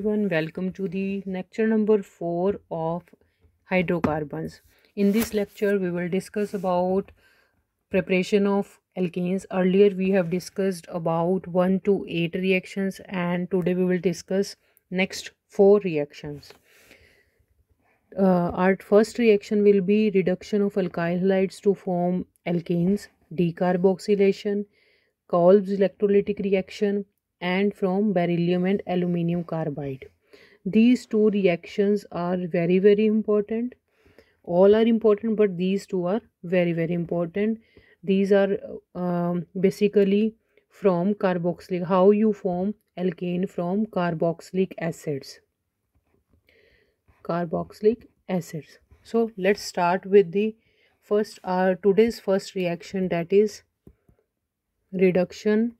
everyone welcome to the lecture number 4 of hydrocarbons in this lecture we will discuss about preparation of alkenes earlier we have discussed about 1 to 8 reactions and today we will discuss next 4 reactions uh, our first reaction will be reduction of alkyl halides to form alkenes decarboxylation Kolb's electrolytic reaction and from beryllium and aluminium carbide these two reactions are very very important all are important but these two are very very important these are um, basically from carboxylic how you form alkane from carboxylic acids carboxylic acids so let's start with the first our uh, today's first reaction that is reduction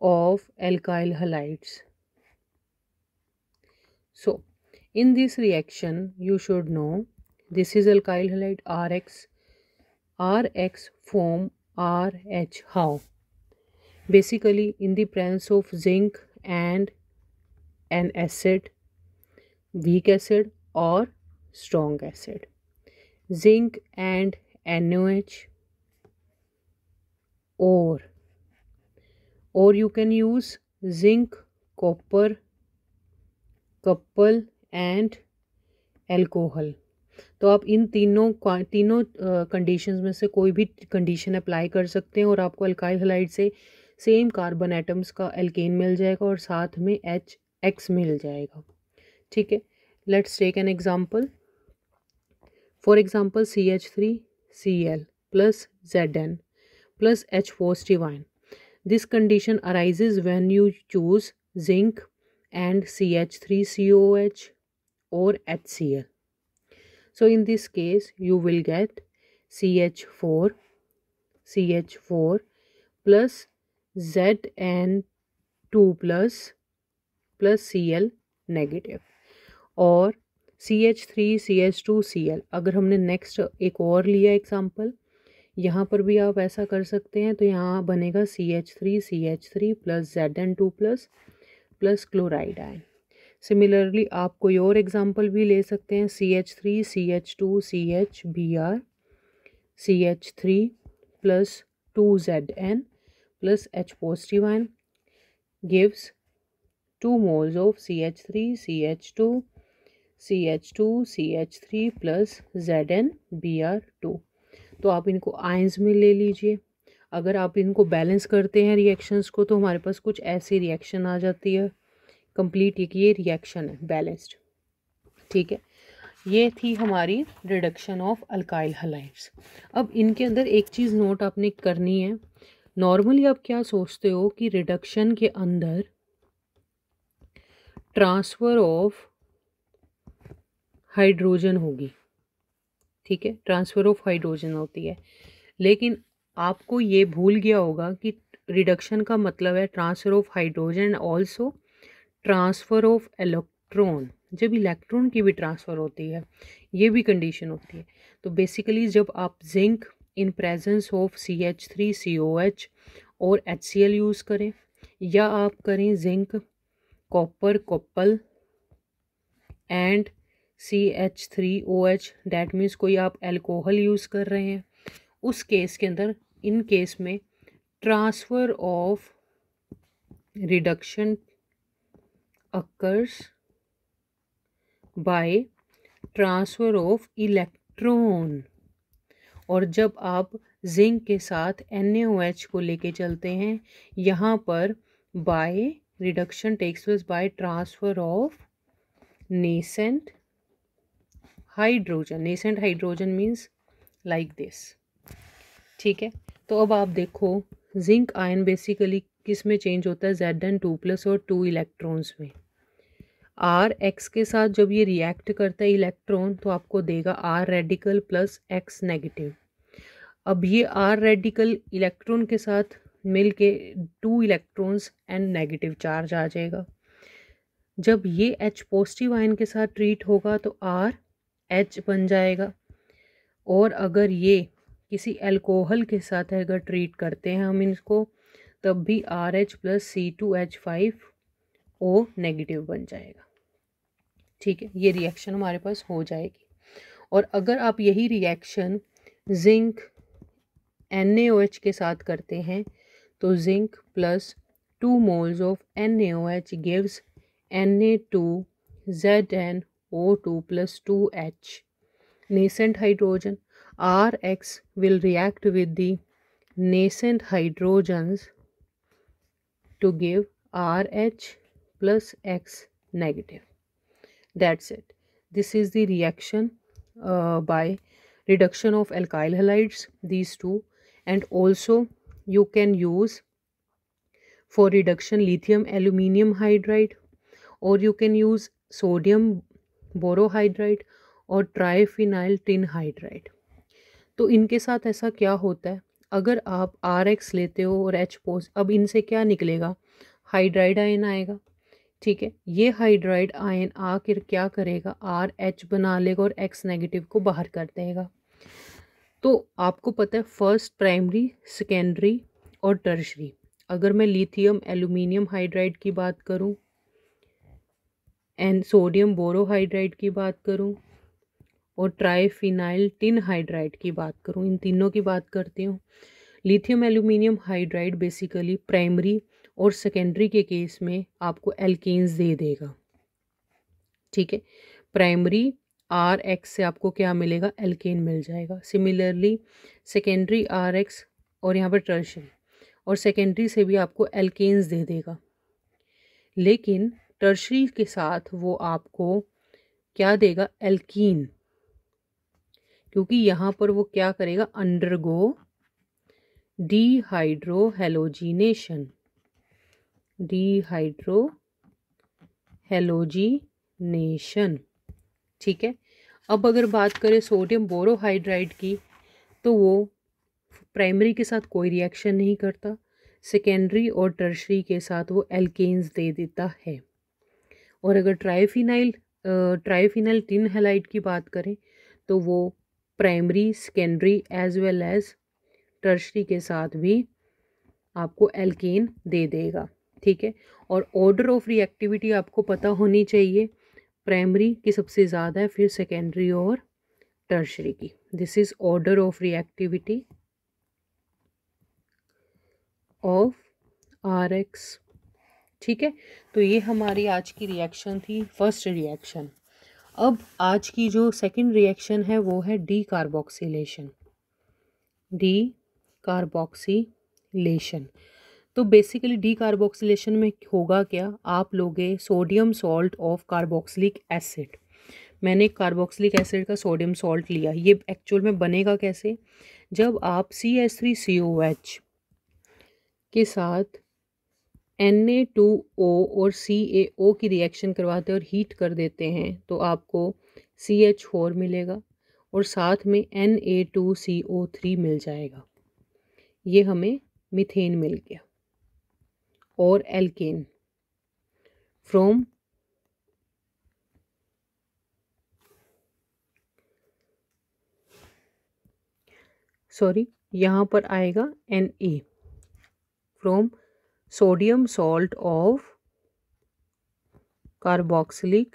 of alkyl halides. So, in this reaction, you should know this is alkyl halide Rx. Rx form RH how? Basically, in the presence of zinc and an acid, weak acid or strong acid. Zinc and NOH or or you can use zinc copper couple and alcohol तो आप इन तीनों तीनों conditions में से कोई भी condition apply कर सकते हैं और आपको अल्काइल हलाइड से सेम कार्बन एटम्स का एल्केन मिल जाएगा और साथ में एच एक्स मिल जाएगा ठीक है let's take an example for example C H three C L plus Z N plus H ion this condition arise when you choose zinc and C H three C O H और H C L so in this case you will get C H four C H four plus Z N two plus plus C L negative और C H three C H two C L अगर हमने next एक और लिया example यहाँ पर भी आप ऐसा कर सकते हैं तो यहाँ बनेगा C H three C H three plus Z N two plus plus chloride आए सिमिलरली आप कोई और एग्ज़ाम्पल भी ले सकते हैं C H three C H two C H B R C H three plus two Z N plus H positive gives two two of C C C H H three H two C H three plus Z N B R two तो आप इनको ions में ले लीजिए अगर आप इनको balance करते हैं रिएक्शंस को तो हमारे पास कुछ ऐसी रिएक्शन आ जाती है कंप्लीट एक ये रिएक्शन है बैलेंस्ड ठीक है ये थी हमारी रिडक्शन ऑफ अल्काइल हलाइट्स अब इनके अंदर एक चीज़ नोट आपने करनी है नॉर्मली आप क्या सोचते हो कि रिडक्शन के अंदर ट्रांसफ़र ऑफ हाइड्रोजन होगी ठीक है ट्रांसफ़र ऑफ हाइड्रोजन होती है लेकिन आपको ये भूल गया होगा कि रिडक्शन का मतलब है transfer of hydrogen also transfer of electron जब इलेक्ट्रॉन की भी ट्रांसफ़र होती है ये भी कंडीशन होती है तो बेसिकली जब आप zinc in presence of C H three C O H और एच सी एल यूज़ करें या आप करें zinc copper couple and C H three O H that means कोई आप एल्कोहल यूज़ कर रहे हैं उस केस के अंदर इन केस में transfer of reduction occurs by transfer of electron और जब आप जिंक के साथ एन को लेके चलते हैं यहाँ पर by reduction takes by transfer of nascent hydrogen nascent hydrogen means like this ठीक है तो अब आप देखो जिंक आयन बेसिकली किस में चेंज होता है जेड एन टू प्लस और टू इलेक्ट्रॉन्स में आर एक्स के साथ जब ये रिएक्ट करता है इलेक्ट्रॉन तो आपको देगा R radical plus X negative अब ये आर रेडिकल इलेक्ट्रॉन के साथ मिल के two electrons and negative charge आ जाएगा जब ये एच पॉजिटिव आयन के साथ ट्रीट होगा तो आर एच बन जाएगा और अगर ये किसी अल्कोहल के साथ अगर ट्रीट करते हैं हम इसको तब भी R H plus C two H five O negative बन जाएगा ठीक है ये रिएक्शन हमारे पास हो जाएगी और अगर आप यही reaction zinc N A H के साथ करते हैं तो zinc plus two moles of N A H gives N A two Z N O2 plus 2H. Nascent hydrogen Rx will react with the nascent hydrogens to give RH plus X negative. That's it. This is the reaction uh, by reduction of alkyl halides, these two. And also you can use for reduction lithium aluminium hydride or you can use sodium borohydride और triphenyl tin hydride तो इनके साथ ऐसा क्या होता है अगर आप आर एक्स लेते हो और एच पोज अब इनसे क्या निकलेगा हाइड्राइड आयन आएगा ठीक है ये हाइड्राइड आयन आकर क्या करेगा आर एच बना लेगा और एक्स नेगेटिव को बाहर कर देगा तो आपको पता है फर्स्ट प्राइमरी सेकेंडरी और टर्शरी अगर मैं लिथियम एल्यूमिनियम हाइड्राइड की बात करूँ एंड सोडियम बोरोहाइड्राइट की बात करूँ और ट्राईफिनाइल टिन हाइड्राइड की बात करूँ इन तीनों की बात करती हूँ lithium aluminium hydride basically primary और सेकेंडरी के केस में आपको एल्केन्स दे देगा ठीक है प्राइमरी आर एक्स से आपको क्या मिलेगा एल्केन मिल जाएगा सिमिलरली सेकेंडरी आर एक्स और यहाँ पर टर्शन और सेकेंडरी से भी आपको एल्केन्स दे देगा लेकिन टर्शरी के साथ वो आपको क्या देगा एल्कीन क्योंकि यहाँ पर वो क्या करेगा अंडरगो डीहाइड्रोहेलोजिनेशन डीहाइड्रोहेलोजिनेशन ठीक है अब अगर बात करें सोडियम बोरोहाइड्राइड की तो वो प्राइमरी के साथ कोई रिएक्शन नहीं करता सेकेंडरी और टर्शरी के साथ वो एल्केन्स दे देता है और अगर ट्राईफिनाइल ट्राईफिनाइल टिन हेलाइट की बात करें तो वो primary secondary as well as tertiary के साथ भी आपको एल्केन दे देगा ठीक है और ऑर्डर ऑफ रिएक्टिविटी आपको पता होनी चाहिए प्राइमरी की सबसे ज़्यादा है फिर सेकेंडरी और टर्शरी की this is order of reactivity of R X ठीक है तो ये हमारी आज की रिएक्शन थी फर्स्ट रिएक्शन अब आज की जो सेकंड रिएक्शन है वो है डी कार्बोक्सीलेशन डी कार्बोक्सीलेशन तो बेसिकली डी कार्बोक्सीलेशन में होगा क्या आप लोगे sodium salt of carboxylic acid मैंने कार्बोक्सिलिक एसिड का सोडियम सॉल्ट लिया ये एक्चुअल में बनेगा कैसे जब आप C S three C O H के साथ एन ए टू ओ और सी ए ओ की रिएक्शन करवाते और हीट कर देते हैं तो आपको सी एच फोर मिलेगा और साथ में N A two C O three मिल जाएगा ये हमें मिथेन मिल गया और एल्केन फ्रॉम सॉरी यहाँ पर आएगा N A from sodium salt of carboxylic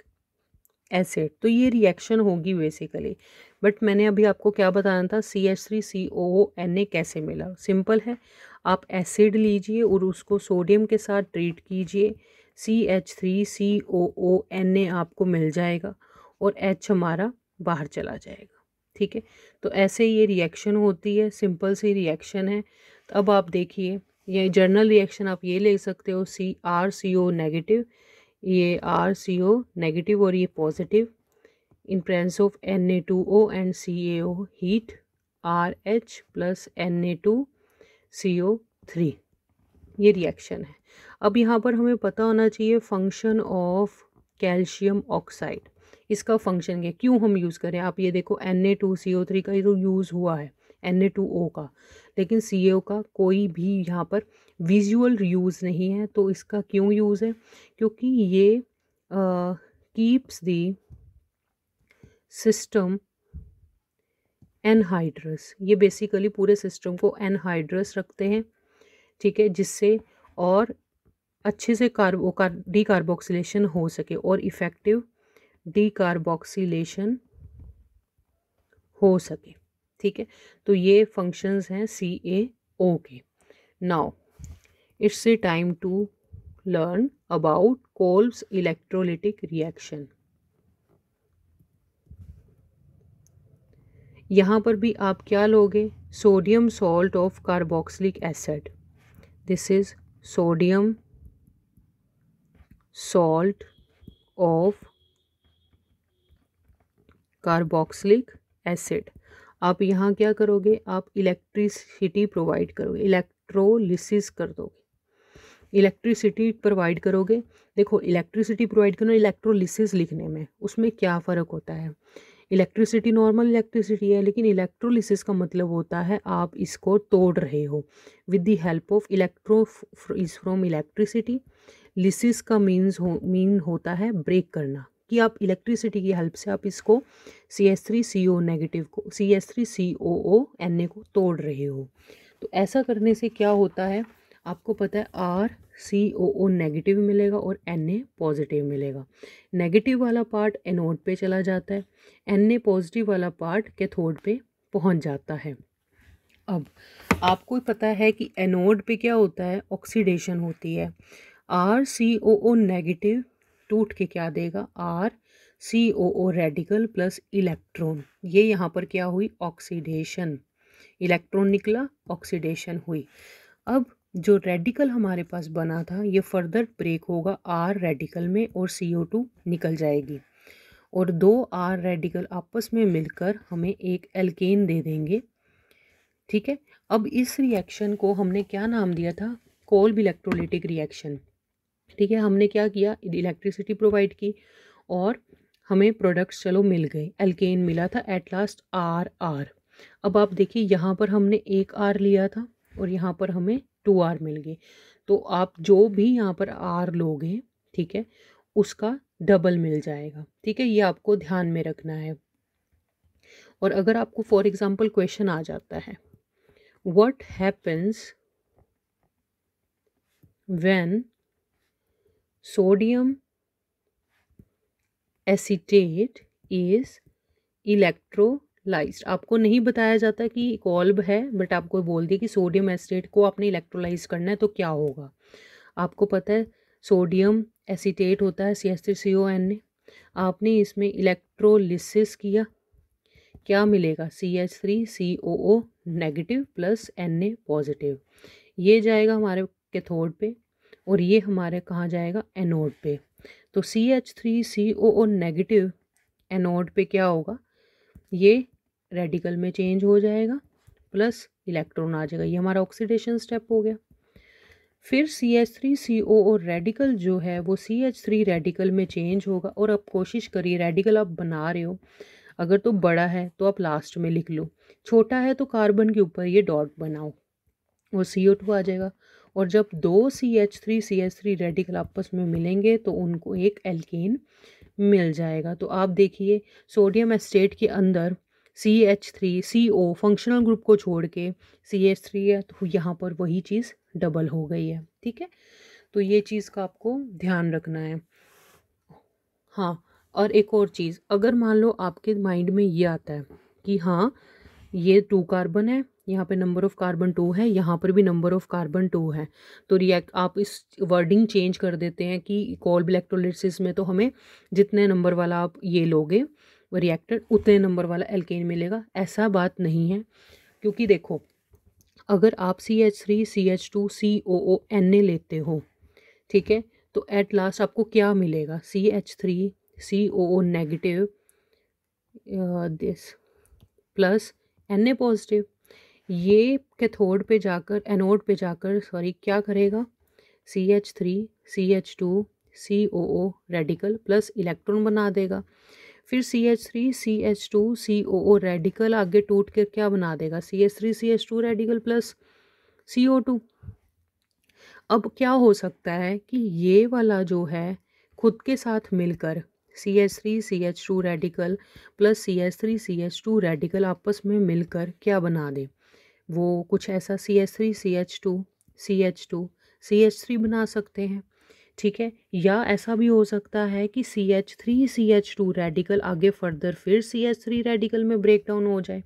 acid तो ये रिएक्शन होगी बेसिकली बट मैंने अभी आपको क्या बताना था C H three C O N A कैसे मिला सिंपल है आप एसिड लीजिए और उसको सोडियम के साथ ट्रीट कीजिए C H three C O O N A आपको मिल जाएगा और एच हमारा बाहर चला जाएगा ठीक है तो ऐसे ये रिएक्शन होती है सिंपल सी रिएक्शन है तो अब आप देखिए ये जर्नल रिएक्शन आप ये ले सकते हो C R C O negative ये आर सी ओ नेगेटिव और ये positive in presence of N A two O and C A O heat R H plus N A two C O three ये reaction है अब यहाँ पर हमें पता होना चाहिए फंक्शन ऑफ कैल्शियम ऑक्साइड इसका फंक्शन क्या क्यों हम यूज़ करें आप ये देखो N A two C O three का ये तो यूज़ हुआ है एन का लेकिन सी का कोई भी यहाँ पर विजुअल यूज़ नहीं है तो इसका क्यों यूज़ है क्योंकि ये कीप्स दी सिस्टम एनहाइड्रस ये बेसिकली पूरे सिस्टम को एनहाइड्रस रखते हैं ठीक है जिससे और अच्छे से कार्बो कार डिकार्बोक्सीलेशन हो सके और इफ़ेक्टिव डिकार्बोक्सीलेशन हो सके ठीक है तो ये फंक्शंस हैं सी ए ओ के now it's a time to learn about Kolbe's electrolytic reaction यहाँ पर भी आप क्या लोगे sodium salt of carboxylic acid this is sodium salt of carboxylic acid आप यहाँ क्या करोगे आप इलेक्ट्रिसिटी प्रोवाइड करोगे इलेक्ट्रोलिसिस कर दोगे इलेक्ट्रिसिटी प्रोवाइड करोगे देखो इलेक्ट्रिसिटी प्रोवाइड करना इलेक्ट्रोलिसिस लिखने में उसमें क्या फ़र्क होता है इलेक्ट्रिसिटी नॉर्मल इलेक्ट्रिसिटी है लेकिन इलेक्ट्रोलिसिस का मतलब होता है आप इसको तोड़ रहे हो with the help of electro is from electricity lysis का मीन्स हो मीन होता है ब्रेक करना कि आप इलेक्ट्रिसिटी की हेल्प से आप इसको C S three C O negative को C S three C O O N A को तोड़ रहे हो तो ऐसा करने से क्या होता है आपको पता है are C O O negative मिलेगा और एन ए पॉजिटिव मिलेगा नेगेटिव वाला पार्ट एनोड पे चला जाता है एन ए पॉजिटिव वाला पार्ट कैथोड पे पहुंच जाता है अब आपको पता है कि एनोड पे क्या होता है ऑक्सीडेशन होती है are C O O negative टूट के क्या देगा R C O O radical plus electron ये यहाँ पर क्या हुई ऑक्सीडेशन इलेक्ट्रॉन निकला ऑक्सीडेशन हुई अब जो रेडिकल हमारे पास बना था ये फर्दर ब्रेक होगा आर रेडिकल में और सी ओ टू निकल जाएगी और दो आर रेडिकल आपस में मिलकर हमें एक एल्केन दे देंगे ठीक है अब इस रिएक्शन को हमने क्या नाम दिया था कोल्ब इलेक्ट्रोलिटिक रिएक्शन ठीक है हमने क्या किया इलेक्ट्रिसिटी प्रोवाइड की और हमें प्रोडक्ट्स चलो मिल गए एल्केन मिला था एट लास्ट आर आर अब आप देखिए यहाँ पर हमने एक आर लिया था और यहाँ पर हमें टू आर मिल गए तो आप जो भी यहाँ पर आर लोगे ठीक है उसका डबल मिल जाएगा ठीक है ये आपको ध्यान में रखना है और अगर आपको फॉर एग्ज़ाम्पल क्वेश्चन आ जाता है what happens when sodium acetate is electrolyse आपको नहीं बताया जाता कि एक ऑल्ब है बट आपको बोल दिया कि सोडियम एसिटेट को आपने इलेक्ट्रोलाइज करना है तो क्या होगा आपको पता है सोडियम एसिटेट होता है C S C O N ए आपने इसमें इलेक्ट्रोलिसिस किया क्या मिलेगा C H three C O O negative plus N A positive ये जाएगा हमारे कैथोड पे और ये हमारे कहाँ जाएगा एनोड पे तो C H three C O O negative anode पे क्या होगा ये रेडिकल में चेंज हो जाएगा प्लस इलेक्ट्रॉन आ जाएगा ये हमारा ऑक्सीडेशन स्टेप हो गया फिर C H three C O O radical जो है वो सी एच थ्री रेडिकल में चेंज होगा और आप कोशिश करिए रेडिकल आप बना रहे हो अगर तो बड़ा है तो आप लास्ट में लिख लो छोटा है तो कार्बन के ऊपर ये डॉट बनाओ और सी ओ टू आ जाएगा और जब दो C H three C H three radical आपस में मिलेंगे तो उनको एक एल्केन मिल जाएगा तो आप देखिए सोडियम एस्टेट के अंदर C H three C O functional group को छोड़ के सी एच थ्री है तो यहाँ पर वही चीज़ डबल हो गई है ठीक है तो ये चीज़ का आपको ध्यान रखना है हाँ और एक और चीज़ अगर मान लो आपके माइंड में ये आता है कि हाँ ये टू कार्बन है यहाँ पे नंबर ऑफ़ कार्बन टू है यहाँ पर भी नंबर ऑफ़ कार्बन टू है तो रिएक्ट आप इस वर्डिंग चेंज कर देते हैं कि कॉल्ब इलेक्ट्रोलिसिस में तो हमें जितने नंबर वाला आप ये लोगे रिएक्टर उतने नंबर वाला एल्केन मिलेगा ऐसा बात नहीं है क्योंकि देखो अगर आप C H three C H two C O O N A लेते हो ठीक है तो एट लास्ट आपको क्या मिलेगा C H three C O O negative this plus N A positive ये कैथोड पे जाकर एनोड पे जाकर सॉरी क्या करेगा C H three C H two C O O radical plus electron बना देगा फिर C H three C H two C O O radical आगे टूट कर क्या बना देगा C H three C H two radical plus C O two अब क्या हो सकता है कि ये वाला जो है खुद के साथ मिलकर C H three C H two radical plus C H three C H two radical आपस में मिलकर क्या बना दे वो कुछ ऐसा C H three C H two C H two C H three बना सकते हैं ठीक है या ऐसा भी हो सकता है कि C H three C H two radical आगे फर्दर फिर सी एच थ्री रेडिकल में ब्रेक डाउन हो जाए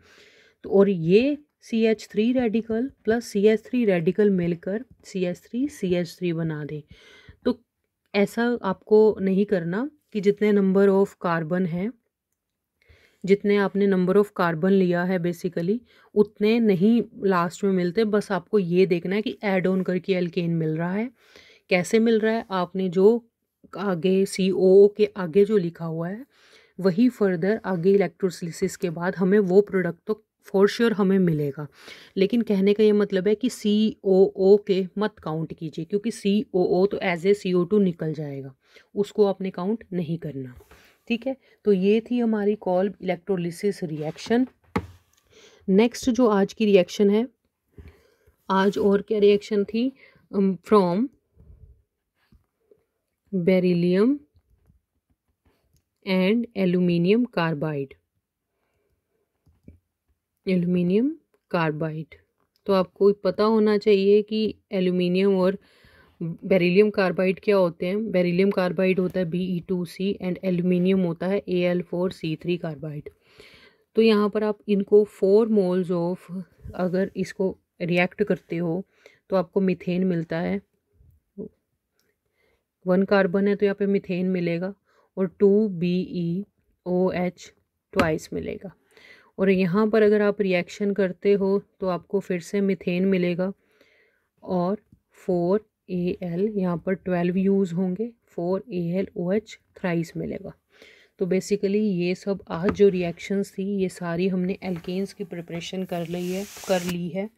तो और ये C H three radical plus C H three radical मिलकर C H three C H three बना दें तो ऐसा आपको नहीं करना कि जितने नंबर ऑफ कार्बन हैं जितने आपने नंबर ऑफ़ कार्बन लिया है बेसिकली उतने नहीं लास्ट में मिलते बस आपको ये देखना है कि एड ऑन करके एल्केन मिल रहा है कैसे मिल रहा है आपने जो आगे सी के आगे जो लिखा हुआ है वही फर्दर आगे इलेक्ट्रोसिलिस के बाद हमें वो प्रोडक्ट तो फॉर श्योर sure हमें मिलेगा लेकिन कहने का ये मतलब है कि सी ओ ओ के मत काउंट कीजिए क्योंकि सी ओ ओ तो as a C O to निकल जाएगा उसको आपने काउंट नहीं करना ठीक है तो ये थी हमारी कॉल इलेक्ट्रोलिसिस रिएक्शन नेक्स्ट जो आज की रिएक्शन है आज और क्या रिएक्शन थी from beryllium and aluminium carbide aluminium carbide तो आपको पता होना चाहिए कि एल्यूमिनियम और बेरीलीम कार्बाइड क्या होते हैं बेरीलीम कार्बाइड होता है B E two C and aluminium होता है A L four C three carbide तो यहाँ पर आप इनको फोर मोल्स ऑफ अगर इसको रिएक्ट करते हो तो आपको मिथेन मिलता है वन कार्बन है तो यहाँ पे मिथेन मिलेगा और two B E O H twice मिलेगा और यहाँ पर अगर आप रिएक्शन करते हो तो आपको फिर से मिथेन मिलेगा और फोर ए एल यहाँ पर ट्वेल्व यूज़ होंगे four A L O H thrice मिलेगा तो बेसिकली ये सब आज जो रिएक्शंस थी ये सारी हमने एल्केन्स की प्रिपरेशन कर ली है कर ली है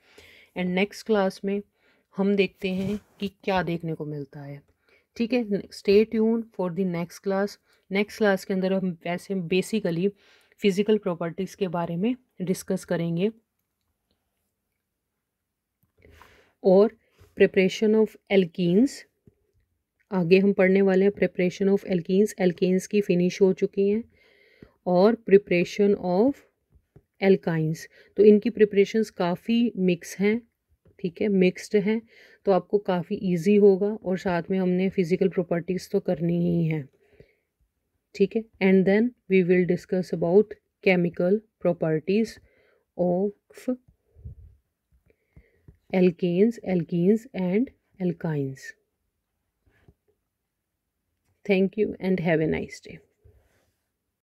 एंड नेक्स्ट क्लास में हम देखते हैं कि क्या देखने को मिलता है ठीक है stay tune for the next class next class के अंदर हम वैसे बेसिकली फिज़िकल प्रॉपर्टीज़ के बारे में डिस्कस करेंगे और प्रिपरेशन ऑफ एल्कीस आगे हम पढ़ने वाले हैं प्रिपरेशन ऑफ एल्कीस एल्कीन्स की फिनिश हो चुकी हैं और प्रिपरेशन ऑफ एल्काइंस तो इनकी प्रिपरेशंस काफ़ी मिक्स हैं ठीक है मिक्स्ड हैं तो आपको काफ़ी इजी होगा और साथ में हमने फ़िज़िकल प्रॉपर्टीज़ तो करनी ही हैं ठीक है and then we will discuss about chemical properties of alkanes, alkenes and alkynes. Thank you and have a nice day.